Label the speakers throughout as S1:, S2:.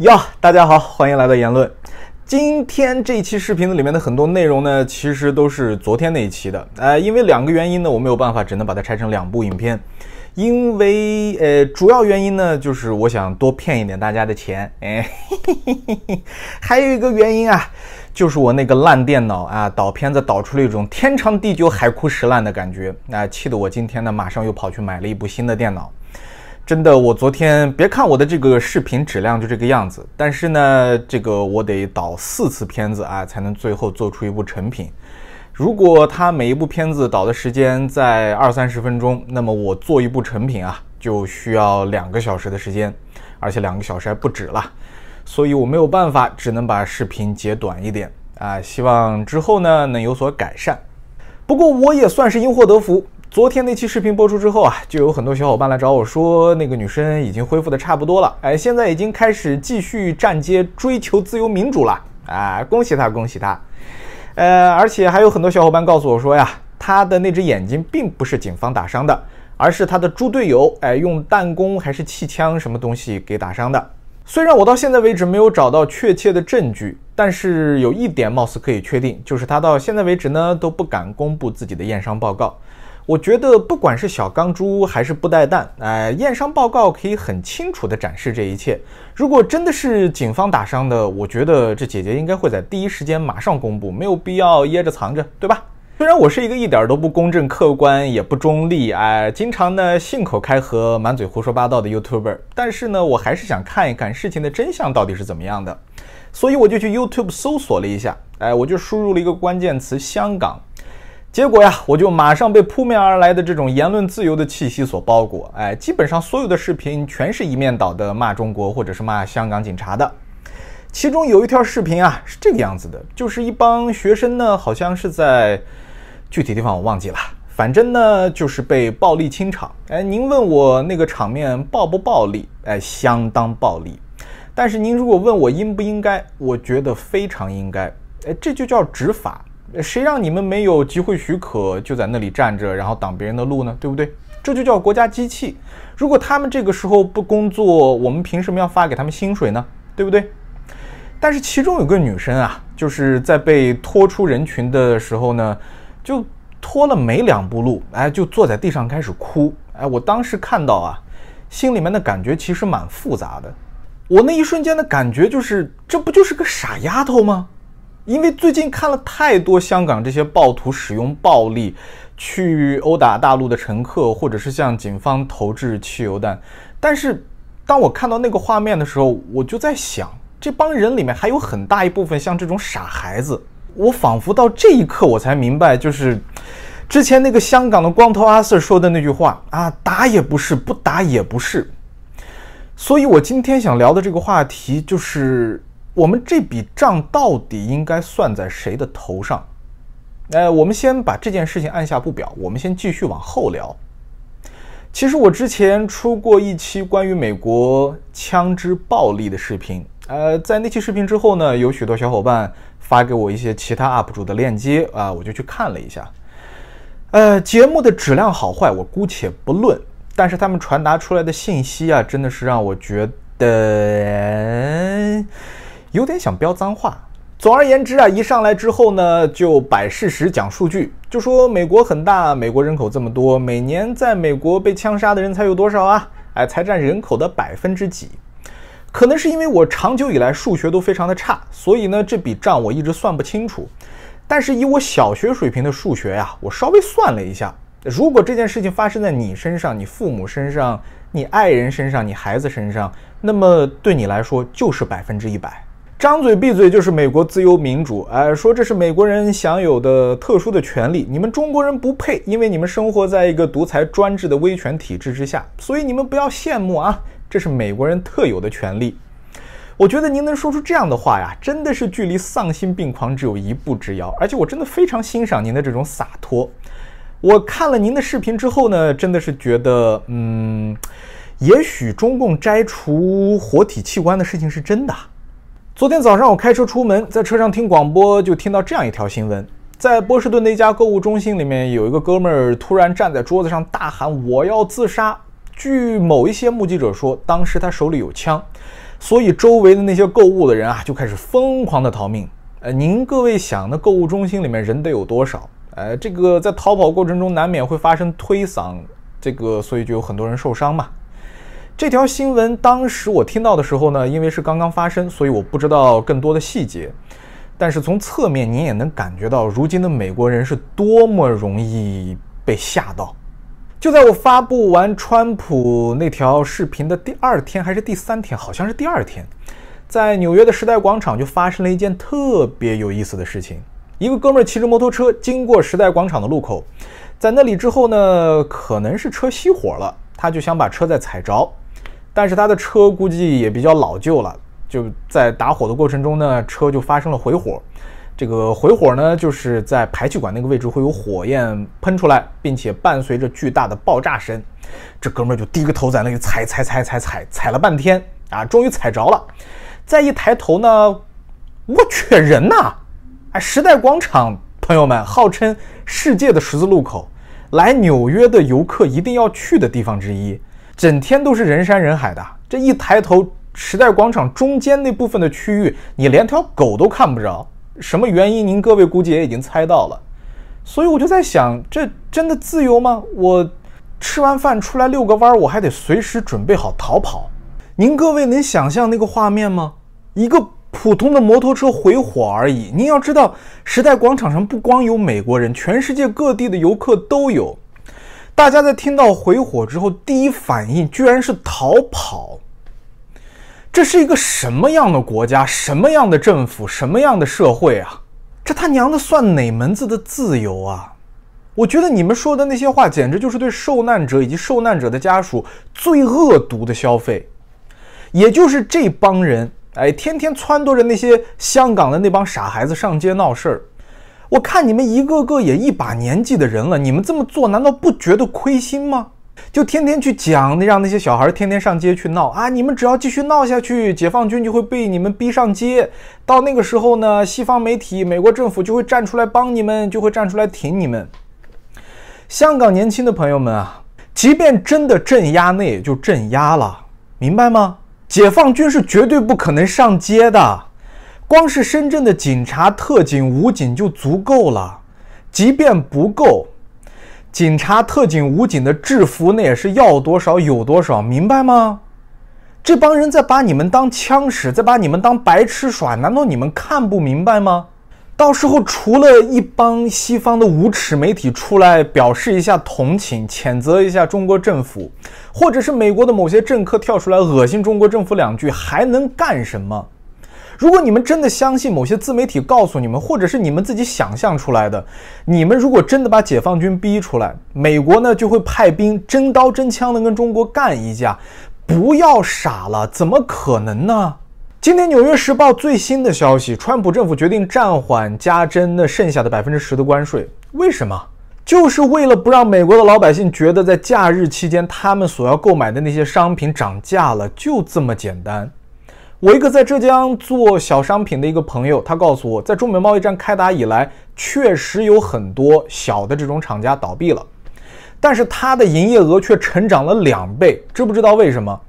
S1: 哟，大家好，欢迎来到言论。今天这一期视频的里面的很多内容呢，其实都是昨天那一期的。呃，因为两个原因呢，我没有办法，只能把它拆成两部影片。因为，呃，主要原因呢，就是我想多骗一点大家的钱。哎，还有一个原因啊，就是我那个烂电脑啊，导片子导出了一种天长地久、海枯石烂的感觉，那气得我今天呢，马上又跑去买了一部新的电脑。真的，我昨天别看我的这个视频质量就这个样子，但是呢，这个我得导四次片子啊，才能最后做出一部成品。如果他每一部片子导的时间在二三十分钟，那么我做一部成品啊就需要两个小时的时间，而且两个小时还不止了。所以我没有办法，只能把视频截短一点啊。希望之后呢能有所改善。不过我也算是因祸得福。昨天那期视频播出之后啊，就有很多小伙伴来找我说，那个女生已经恢复的差不多了，哎，现在已经开始继续站街追求自由民主了，啊，恭喜她，恭喜她。呃，而且还有很多小伙伴告诉我说呀，她的那只眼睛并不是警方打伤的，而是她的猪队友，哎，用弹弓还是气枪什么东西给打伤的。虽然我到现在为止没有找到确切的证据，但是有一点貌似可以确定，就是她到现在为止呢都不敢公布自己的验伤报告。我觉得不管是小钢珠还是布袋弹，哎，验伤报告可以很清楚地展示这一切。如果真的是警方打伤的，我觉得这姐姐应该会在第一时间马上公布，没有必要掖着藏着，对吧？虽然我是一个一点都不公正、客观也不中立，哎，经常呢信口开河、满嘴胡说八道的 YouTube，r 但是呢，我还是想看一看事情的真相到底是怎么样的，所以我就去 YouTube 搜索了一下，哎，我就输入了一个关键词“香港”。结果呀，我就马上被扑面而来的这种言论自由的气息所包裹。哎，基本上所有的视频全是一面倒的骂中国或者是骂香港警察的。其中有一条视频啊是这个样子的，就是一帮学生呢好像是在具体地方我忘记了，反正呢就是被暴力清场。哎，您问我那个场面暴不暴力？哎，相当暴力。但是您如果问我应不应该，我觉得非常应该。哎，这就叫执法。谁让你们没有集会许可就在那里站着，然后挡别人的路呢？对不对？这就叫国家机器。如果他们这个时候不工作，我们凭什么要发给他们薪水呢？对不对？但是其中有个女生啊，就是在被拖出人群的时候呢，就拖了没两步路，哎，就坐在地上开始哭。哎，我当时看到啊，心里面的感觉其实蛮复杂的。我那一瞬间的感觉就是，这不就是个傻丫头吗？因为最近看了太多香港这些暴徒使用暴力去殴打大陆的乘客，或者是向警方投掷汽油弹。但是，当我看到那个画面的时候，我就在想，这帮人里面还有很大一部分像这种傻孩子。我仿佛到这一刻我才明白，就是之前那个香港的光头阿 Sir 说的那句话啊，打也不是，不打也不是。所以我今天想聊的这个话题就是。我们这笔账到底应该算在谁的头上？呃，我们先把这件事情按下不表，我们先继续往后聊。其实我之前出过一期关于美国枪支暴力的视频，呃，在那期视频之后呢，有许多小伙伴发给我一些其他 UP 主的链接啊，我就去看了一下。呃，节目的质量好坏我姑且不论，但是他们传达出来的信息啊，真的是让我觉得。有点想飙脏话。总而言之啊，一上来之后呢，就摆事实、讲数据，就说美国很大，美国人口这么多，每年在美国被枪杀的人才有多少啊？哎，才占人口的百分之几？可能是因为我长久以来数学都非常的差，所以呢，这笔账我一直算不清楚。但是以我小学水平的数学呀，我稍微算了一下，如果这件事情发生在你身上、你父母身上、你爱人身上、你孩子身上，那么对你来说就是百分之一百。张嘴闭嘴就是美国自由民主，哎，说这是美国人享有的特殊的权利，你们中国人不配，因为你们生活在一个独裁专制的威权体制之下，所以你们不要羡慕啊，这是美国人特有的权利。我觉得您能说出这样的话呀，真的是距离丧心病狂只有一步之遥，而且我真的非常欣赏您的这种洒脱。我看了您的视频之后呢，真的是觉得，嗯，也许中共摘除活体器官的事情是真的。昨天早上我开车出门，在车上听广播，就听到这样一条新闻：在波士顿的一家购物中心里面，有一个哥们儿突然站在桌子上大喊：“我要自杀！”据某一些目击者说，当时他手里有枪，所以周围的那些购物的人啊，就开始疯狂的逃命。呃，您各位想，那购物中心里面人得有多少？呃，这个在逃跑过程中难免会发生推搡，这个所以就有很多人受伤嘛。这条新闻当时我听到的时候呢，因为是刚刚发生，所以我不知道更多的细节。但是从侧面，您也能感觉到如今的美国人是多么容易被吓到。就在我发布完川普那条视频的第二天，还是第三天，好像是第二天，在纽约的时代广场就发生了一件特别有意思的事情：一个哥们儿骑着摩托车经过时代广场的路口，在那里之后呢，可能是车熄火了，他就想把车再踩着。但是他的车估计也比较老旧了，就在打火的过程中呢，车就发生了回火。这个回火呢，就是在排气管那个位置会有火焰喷出来，并且伴随着巨大的爆炸声。这哥们儿就低个头在那里踩踩踩踩踩踩了半天啊，终于踩着了。再一抬头呢，我去人呐！哎，时代广场，朋友们，号称世界的十字路口，来纽约的游客一定要去的地方之一。整天都是人山人海的，这一抬头，时代广场中间那部分的区域，你连条狗都看不着。什么原因？您各位估计也已经猜到了。所以我就在想，这真的自由吗？我吃完饭出来遛个弯，我还得随时准备好逃跑。您各位能想象那个画面吗？一个普通的摩托车回火而已。您要知道，时代广场上不光有美国人，全世界各地的游客都有。大家在听到回火之后，第一反应居然是逃跑。这是一个什么样的国家？什么样的政府？什么样的社会啊？这他娘的算哪门子的自由啊？我觉得你们说的那些话，简直就是对受难者以及受难者的家属最恶毒的消费。也就是这帮人，哎，天天撺掇着那些香港的那帮傻孩子上街闹事儿。我看你们一个个也一把年纪的人了，你们这么做难道不觉得亏心吗？就天天去讲，让那些小孩天天上街去闹啊！你们只要继续闹下去，解放军就会被你们逼上街。到那个时候呢，西方媒体、美国政府就会站出来帮你们，就会站出来挺你们。香港年轻的朋友们啊，即便真的镇压，那也就镇压了，明白吗？解放军是绝对不可能上街的。光是深圳的警察、特警、武警就足够了，即便不够，警察、特警、武警的制服那也是要多少有多少，明白吗？这帮人在把你们当枪使，在把你们当白痴耍，难道你们看不明白吗？到时候，除了一帮西方的无耻媒体出来表示一下同情、谴责一下中国政府，或者是美国的某些政客跳出来恶心中国政府两句，还能干什么？如果你们真的相信某些自媒体告诉你们，或者是你们自己想象出来的，你们如果真的把解放军逼出来，美国呢就会派兵真刀真枪的跟中国干一架。不要傻了，怎么可能呢？今天《纽约时报》最新的消息，川普政府决定暂缓加征那剩下的百分之十的关税，为什么？就是为了不让美国的老百姓觉得在假日期间他们所要购买的那些商品涨价了，就这么简单。我一个在浙江做小商品的一个朋友，他告诉我，在中美贸易战开打以来，确实有很多小的这种厂家倒闭了，但是他的营业额却成长了两倍。知不知道为什么？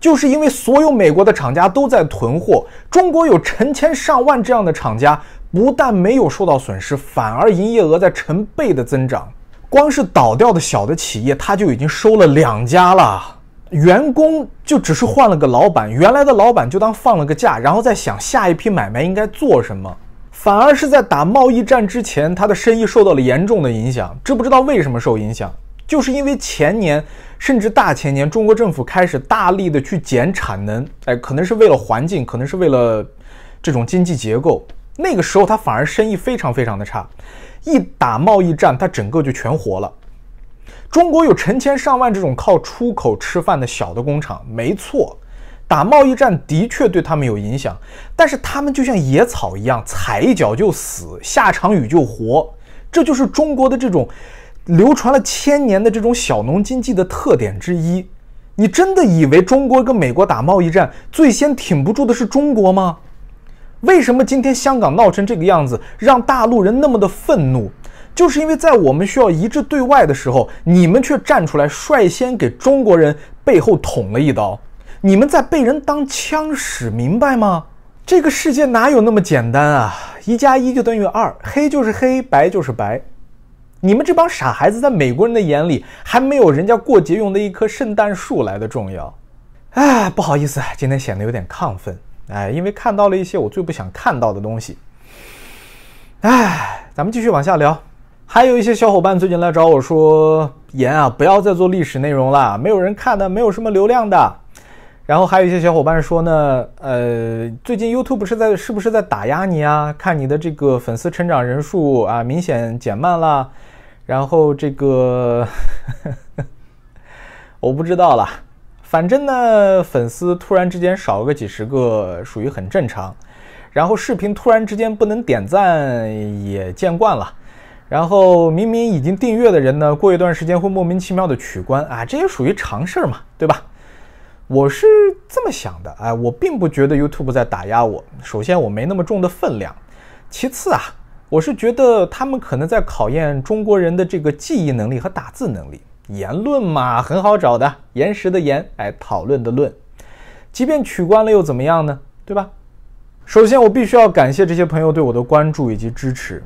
S1: 就是因为所有美国的厂家都在囤货，中国有成千上万这样的厂家，不但没有受到损失，反而营业额在成倍的增长。光是倒掉的小的企业，他就已经收了两家了。员工就只是换了个老板，原来的老板就当放了个假，然后再想下一批买卖应该做什么。反而是在打贸易战之前，他的生意受到了严重的影响。知不知道为什么受影响？就是因为前年甚至大前年，中国政府开始大力的去减产能，哎，可能是为了环境，可能是为了这种经济结构。那个时候他反而生意非常非常的差，一打贸易战，他整个就全活了。中国有成千上万这种靠出口吃饭的小的工厂，没错，打贸易战的确对他们有影响，但是他们就像野草一样，踩一脚就死，下场雨就活，这就是中国的这种流传了千年的这种小农经济的特点之一。你真的以为中国跟美国打贸易战最先挺不住的是中国吗？为什么今天香港闹成这个样子，让大陆人那么的愤怒？就是因为在我们需要一致对外的时候，你们却站出来率先给中国人背后捅了一刀，你们在被人当枪使，明白吗？这个世界哪有那么简单啊？一加一就等于二，黑就是黑，白就是白，你们这帮傻孩子，在美国人的眼里还没有人家过节用的一棵圣诞树来的重要。哎，不好意思，今天显得有点亢奋，哎，因为看到了一些我最不想看到的东西。哎，咱们继续往下聊。还有一些小伙伴最近来找我说：“严啊，不要再做历史内容了，没有人看的，没有什么流量的。”然后还有一些小伙伴说：“呢，呃，最近 YouTube 是在是不是在打压你啊？看你的这个粉丝成长人数啊，明显减慢了。”然后这个 我不知道了，反正呢，粉丝突然之间少个几十个，属于很正常。然后视频突然之间不能点赞，也见惯了。然后明明已经订阅的人呢，过一段时间会莫名其妙的取关啊，这也属于常事儿嘛，对吧？我是这么想的，哎，我并不觉得 YouTube 在打压我。首先，我没那么重的分量；其次啊，我是觉得他们可能在考验中国人的这个记忆能力和打字能力。言论嘛，很好找的，延时的延，哎，讨论的论。即便取关了又怎么样呢？对吧？首先，我必须要感谢这些朋友对我的关注以及支持。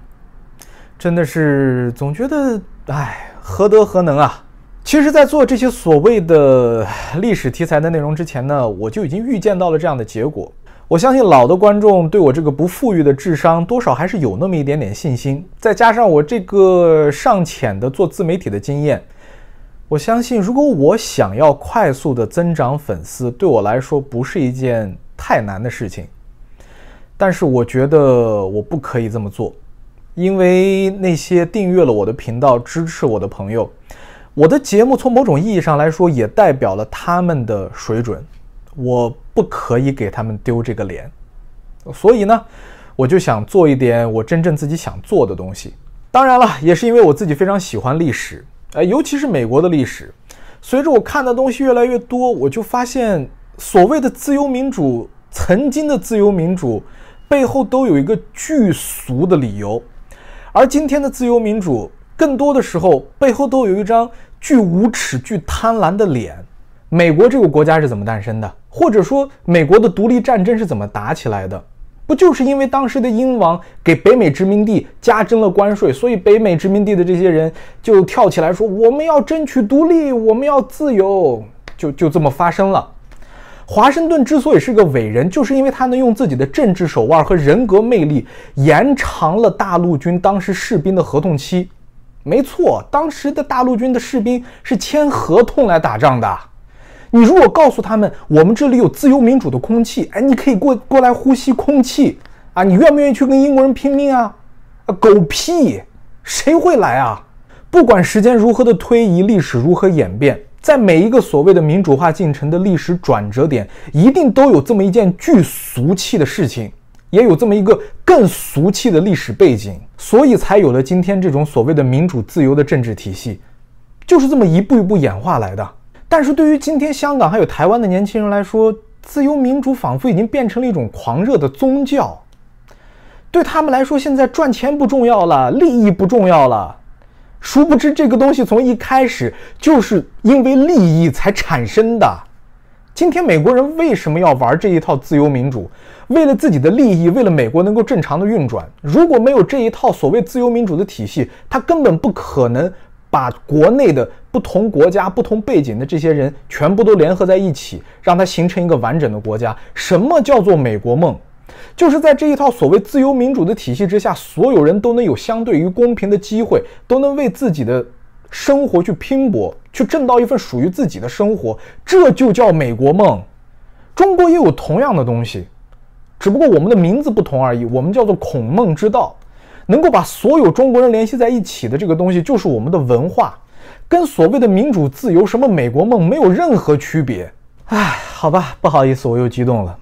S1: 真的是总觉得，哎，何德何能啊？其实，在做这些所谓的历史题材的内容之前呢，我就已经预见到了这样的结果。我相信老的观众对我这个不富裕的智商，多少还是有那么一点点信心。再加上我这个尚浅的做自媒体的经验，我相信，如果我想要快速的增长粉丝，对我来说不是一件太难的事情。但是，我觉得我不可以这么做。因为那些订阅了我的频道、支持我的朋友，我的节目从某种意义上来说也代表了他们的水准，我不可以给他们丢这个脸，所以呢，我就想做一点我真正自己想做的东西。当然了，也是因为我自己非常喜欢历史，呃，尤其是美国的历史。随着我看的东西越来越多，我就发现所谓的自由民主，曾经的自由民主，背后都有一个巨俗的理由。而今天的自由民主，更多的时候背后都有一张巨无耻、巨贪婪的脸。美国这个国家是怎么诞生的？或者说，美国的独立战争是怎么打起来的？不就是因为当时的英王给北美殖民地加征了关税，所以北美殖民地的这些人就跳起来说：“我们要争取独立，我们要自由。”就就这么发生了。华盛顿之所以是个伟人，就是因为他能用自己的政治手腕和人格魅力延长了大陆军当时士兵的合同期。没错，当时的大陆军的士兵是签合同来打仗的。你如果告诉他们，我们这里有自由民主的空气，哎，你可以过过来呼吸空气啊，你愿不愿意去跟英国人拼命啊？啊，狗屁，谁会来啊？不管时间如何的推移，历史如何演变。在每一个所谓的民主化进程的历史转折点，一定都有这么一件巨俗气的事情，也有这么一个更俗气的历史背景，所以才有了今天这种所谓的民主自由的政治体系，就是这么一步一步演化来的。但是对于今天香港还有台湾的年轻人来说，自由民主仿佛已经变成了一种狂热的宗教，对他们来说，现在赚钱不重要了，利益不重要了。殊不知，这个东西从一开始就是因为利益才产生的。今天美国人为什么要玩这一套自由民主？为了自己的利益，为了美国能够正常的运转。如果没有这一套所谓自由民主的体系，他根本不可能把国内的不同国家、不同背景的这些人全部都联合在一起，让它形成一个完整的国家。什么叫做美国梦？就是在这一套所谓自由民主的体系之下，所有人都能有相对于公平的机会，都能为自己的生活去拼搏，去挣到一份属于自己的生活，这就叫美国梦。中国也有同样的东西，只不过我们的名字不同而已。我们叫做孔孟之道，能够把所有中国人联系在一起的这个东西，就是我们的文化，跟所谓的民主自由、什么美国梦没有任何区别。唉，好吧，不好意思，我又激动了。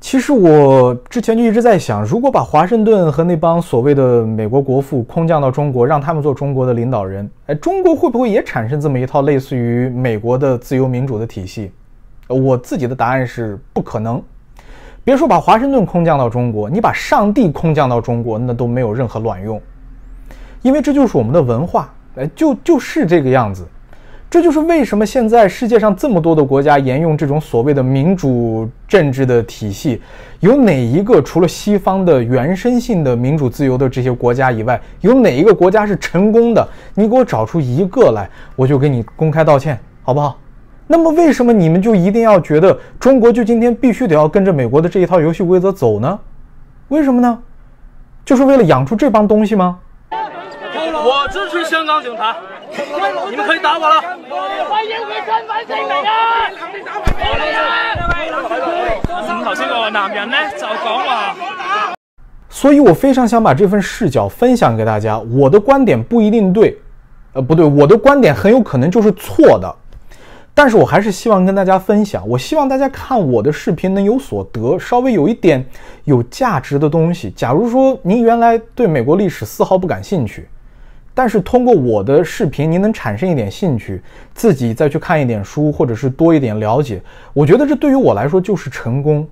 S1: 其实我之前就一直在想，如果把华盛顿和那帮所谓的美国国父空降到中国，让他们做中国的领导人，哎，中国会不会也产生这么一套类似于美国的自由民主的体系？我自己的答案是不可能。别说把华盛顿空降到中国，你把上帝空降到中国，那都没有任何卵用，因为这就是我们的文化，哎，就就是这个样子。这就是为什么现在世界上这么多的国家沿用这种所谓的民主政治的体系，有哪一个除了西方的原生性的民主自由的这些国家以外，有哪一个国家是成功的？你给我找出一个来，我就给你公开道歉，好不好？那么为什么你们就一定要觉得中国就今天必须得要跟着美国的这一套游戏规则走呢？为什么呢？就是为了养出这帮东西吗？我支持香港警察。你们可以打我了！欢迎回身份证明啊！我来啊！头先个男人呢？就讲了。所以，我非常想把这份视角分享给大家。我的观点不一定对，呃，不对，我的观点很有可能就是错的。但是我还是希望跟大家分享。我希望大家看我的视频能有所得，稍微有一点有价值的东西。假如说您原来对美国历史丝毫不感兴趣，但是通过我的视频，您能产生一点兴趣，自己再去看一点书，或者是多一点了解，我觉得这对于我来说就是成功。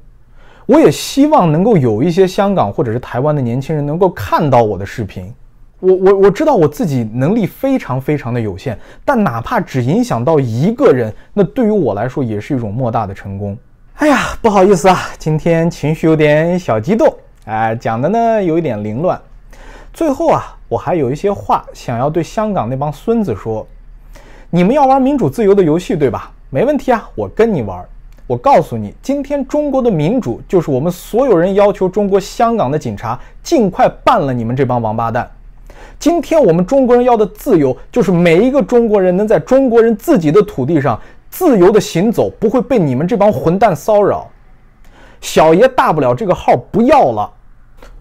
S1: 我也希望能够有一些香港或者是台湾的年轻人能够看到我的视频。我我我知道我自己能力非常非常的有限，但哪怕只影响到一个人，那对于我来说也是一种莫大的成功。哎呀，不好意思啊，今天情绪有点小激动，哎，讲的呢有一点凌乱。最后啊。我还有一些话想要对香港那帮孙子说，你们要玩民主自由的游戏，对吧？没问题啊，我跟你玩。我告诉你，今天中国的民主就是我们所有人要求中国香港的警察尽快办了你们这帮王八蛋。今天我们中国人要的自由，就是每一个中国人能在中国人自己的土地上自由的行走，不会被你们这帮混蛋骚扰。小爷大不了这个号不要了，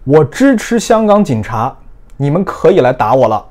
S1: 我支持香港警察。你们可以来打我了。